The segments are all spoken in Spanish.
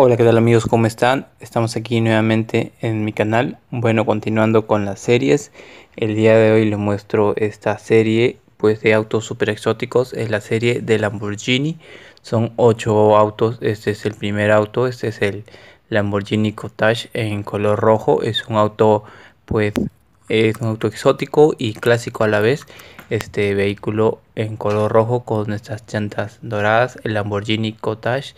Hola, ¿qué tal amigos? ¿Cómo están? Estamos aquí nuevamente en mi canal. Bueno, continuando con las series. El día de hoy les muestro esta serie pues de autos super exóticos. Es la serie de Lamborghini. Son 8 autos. Este es el primer auto. Este es el Lamborghini Cottage en color rojo. Es un auto pues es un auto exótico y clásico a la vez. Este vehículo en color rojo con estas llantas doradas. El Lamborghini Cottage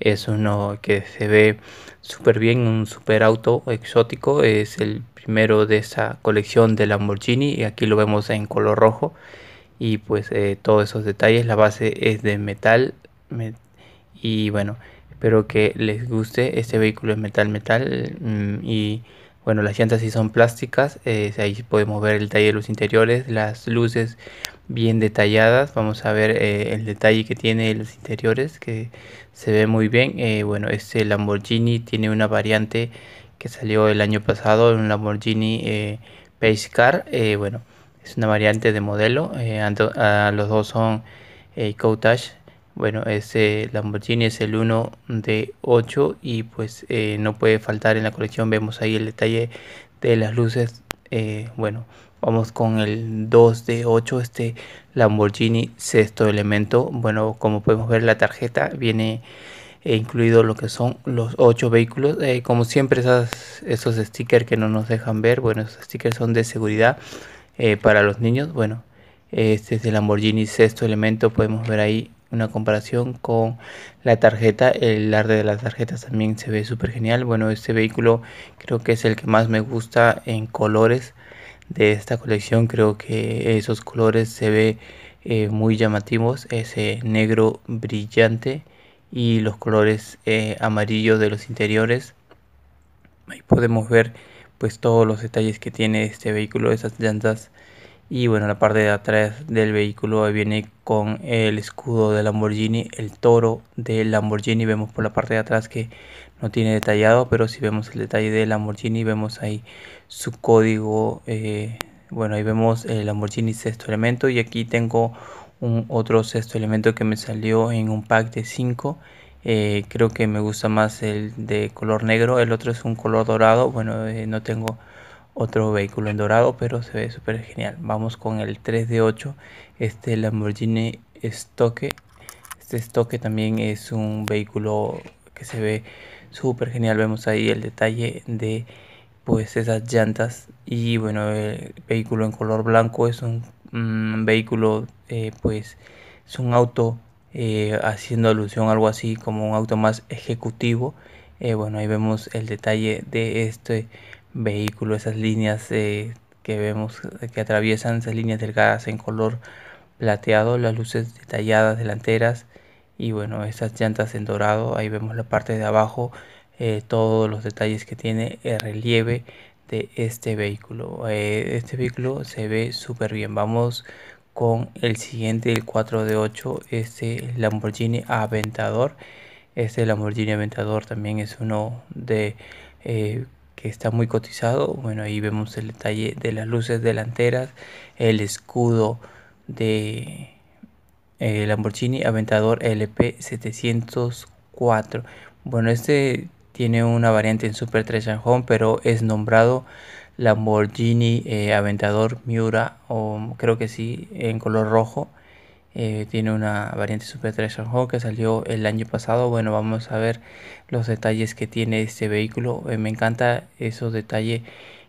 es uno que se ve súper bien, un super auto exótico, es el primero de esa colección de Lamborghini y aquí lo vemos en color rojo y pues eh, todos esos detalles, la base es de metal y bueno, espero que les guste, este vehículo es metal metal mm, y bueno, las llantas sí son plásticas, eh, ahí podemos ver el detalle de los interiores, las luces bien detalladas, vamos a ver eh, el detalle que tiene los interiores que se ve muy bien. Eh, bueno, este Lamborghini tiene una variante que salió el año pasado, un Lamborghini Car, bueno, es una variante de modelo, ah, los dos son eh, bueno, ese Lamborghini es el 1 de 8 y pues eh, no puede faltar en la colección. Vemos ahí el detalle de las luces. Eh, bueno, vamos con el 2 de 8, este Lamborghini sexto elemento. Bueno, como podemos ver la tarjeta viene eh, incluido lo que son los 8 vehículos. como siempre esas, esos stickers que no nos dejan ver, bueno, esos stickers son de seguridad para los niños. Bueno, este es el Lamborghini sexto elemento, podemos ver ahí una comparación con la tarjeta. El arte de las tarjetas también se ve súper genial. Bueno, este vehículo creo que es el que más me gusta en colores de esta colección. Creo que esos colores se ve eh, muy llamativos. Ese negro brillante y los colores eh, amarillos de los interiores. Ahí podemos ver pues todos los detalles que tiene este vehículo, esas llantas y bueno, la parte de atrás del vehículo viene con el escudo de Lamborghini, el toro de Lamborghini. Vemos por la parte de atrás que no tiene detallado, pero si vemos el detalle de Lamborghini, vemos ahí su código. Eh, bueno, ahí vemos el Lamborghini sexto elemento y aquí tengo un otro sexto elemento que me salió en un pack de 5. Eh, creo que me gusta más el de color negro, el otro es un color dorado. Bueno, eh, no tengo otro vehículo en dorado, pero se ve súper genial. Vamos con el 3 de 8, este Lamborghini Stoke. Este Stoke también es un vehículo que se ve súper genial. Vemos ahí el detalle de pues esas llantas y bueno el vehículo en color blanco es un mm, vehículo eh, pues es un auto eh, haciendo alusión a algo así como un auto más ejecutivo eh, bueno ahí vemos el detalle de este vehículo, esas líneas eh, que vemos eh, que atraviesan, esas líneas delgadas en color plateado, las luces detalladas delanteras y bueno, esas llantas en dorado, ahí vemos la parte de abajo, eh, todos los detalles que tiene el relieve de este vehículo. este vehículo se ve súper bien. Vamos con el siguiente, el 4 de 8, este Lamborghini Aventador. Este Lamborghini Aventador también es uno de que está muy cotizado. Bueno, ahí vemos el detalle de las luces delanteras, el escudo de eh, Lamborghini Aventador LP704. Bueno, este tiene una variante en Super Home, pero es nombrado Lamborghini eh, Aventador Miura, o creo que sí, en color rojo. Eh, tiene una variante Super Treasure Hawk que salió el año pasado. Bueno, vamos a ver los detalles que tiene este vehículo. Eh, me encanta esos detalles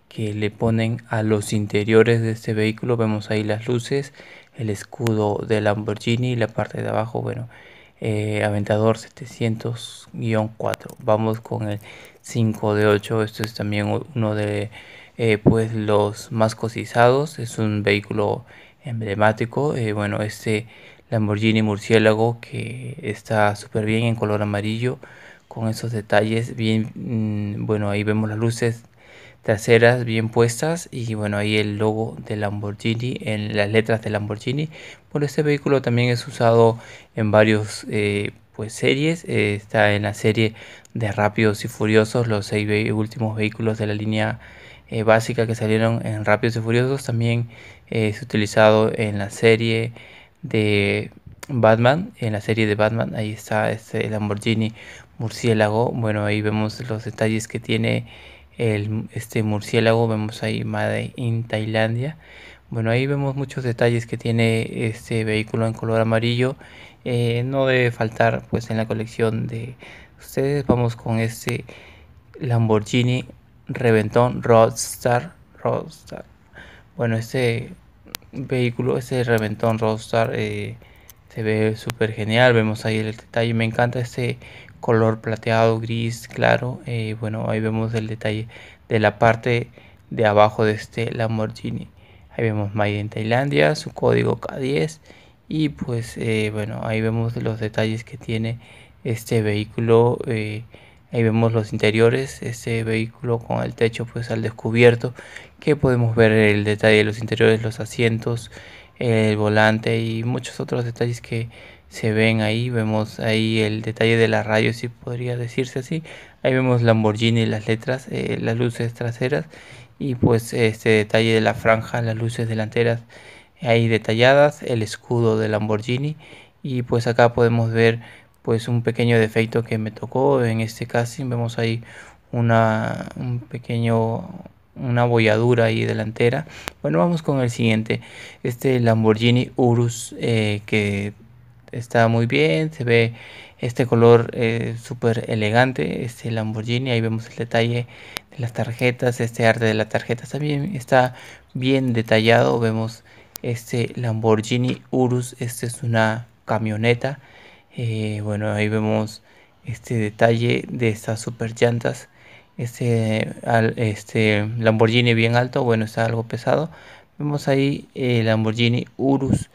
que le ponen a los interiores de este vehículo. Vemos ahí las luces, el escudo de Lamborghini, y la parte de abajo, bueno, eh, Aventador 700-4. Vamos con el 5 de 8. Esto es también uno de pues los más cotizados. Es un vehículo emblemático. Eh, bueno, este Lamborghini murciélago que está súper bien en color amarillo con esos detalles bien mm, bueno ahí vemos las luces traseras bien puestas y bueno ahí el logo de Lamborghini en las letras de Lamborghini bueno este vehículo también es usado en varios eh, pues series eh, está en la serie de rápidos y furiosos los seis últimos vehículos de la línea eh, básica que salieron en Rápidos y Furiosos, también es eh, utilizado en la serie de Batman, en la serie de Batman, ahí está este Lamborghini murciélago, bueno ahí vemos los detalles que tiene el, este murciélago, vemos ahí Made in Tailandia, bueno ahí vemos muchos detalles que tiene este vehículo en color amarillo, eh, no debe faltar pues en la colección de ustedes, vamos con este Lamborghini Reventón Roadstar. Bueno, este vehículo, este Reventón Roadstar, eh, se ve súper genial. Vemos ahí el detalle. Me encanta este color plateado, gris, claro. Eh, bueno, ahí vemos el detalle de la parte de abajo de este Lamborghini. Ahí vemos Made en Tailandia, su código K10. Y pues, eh, bueno, ahí vemos los detalles que tiene este vehículo. Ahí vemos los interiores, este vehículo con el techo pues al descubierto, que podemos ver el detalle de los interiores, los asientos, el volante y muchos otros detalles que se ven ahí. Vemos ahí el detalle de la radio, si podría decirse así. Ahí vemos Lamborghini, las letras, eh, las luces traseras y pues este detalle de la franja, las luces delanteras ahí detalladas, el escudo de Lamborghini y pues acá podemos ver pues un pequeño defecto que me tocó en este casting vemos ahí una un pequeño una bolladura ahí delantera bueno vamos con el siguiente este Lamborghini Urus eh, que está muy bien se ve este color eh, súper elegante este Lamborghini ahí vemos el detalle de las tarjetas este arte de las tarjetas también está bien detallado vemos este Lamborghini Urus este es una camioneta eh, bueno, ahí vemos este detalle de estas super llantas. Este, al, este Lamborghini bien alto, bueno, está algo pesado. Vemos ahí el eh, Lamborghini Urus.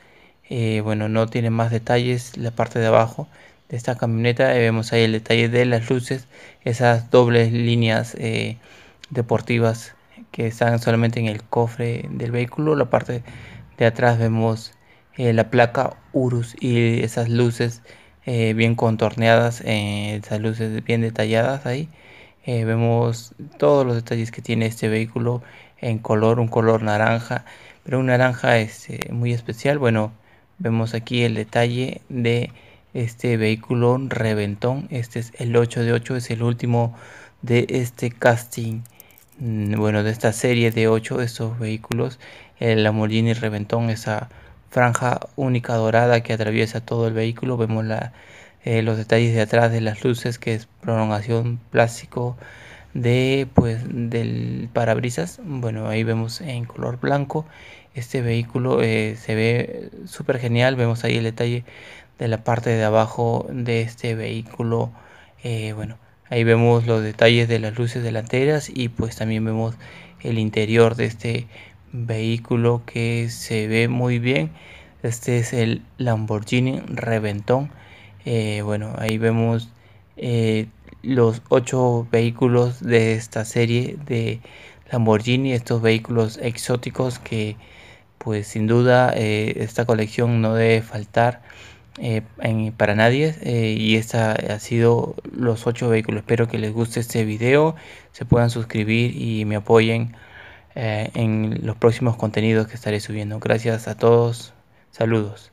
Eh, bueno, no tiene más detalles la parte de abajo de esta camioneta. vemos ahí el detalle de las luces, esas dobles líneas deportivas que están solamente en el cofre del vehículo. La parte de atrás vemos la placa Urus y esas luces eh, bien contorneadas, en eh, las luces bien detalladas ahí. Eh, vemos todos los detalles que tiene este vehículo en color, un color naranja, pero un naranja es este, muy especial. Bueno, vemos aquí el detalle de este vehículo reventón. Este es el 8 de 8, es el último de este casting mm, bueno, de esta serie de 8, de estos vehículos, el Lamborghini Reventón, esa franja única dorada que atraviesa todo el vehículo. Vemos la, eh, los detalles de atrás de las luces, que es prolongación plástico de pues del parabrisas. Bueno, ahí vemos en color blanco. Este vehículo eh, se ve súper genial. Vemos ahí el detalle de la parte de abajo de este vehículo. Eh, bueno, ahí vemos los detalles de las luces delanteras y pues también vemos el interior de este vehículo que se ve muy bien. Este es el Lamborghini Reventón. Eh, bueno, ahí vemos eh, los ocho vehículos de esta serie de Lamborghini, estos vehículos exóticos que pues sin duda eh, esta colección no debe faltar para nadie y esta ha sido los ocho vehículos espero que les guste este video se puedan suscribir y me apoyen eh, en los próximos contenidos que estaré subiendo. Gracias a todos. Saludos.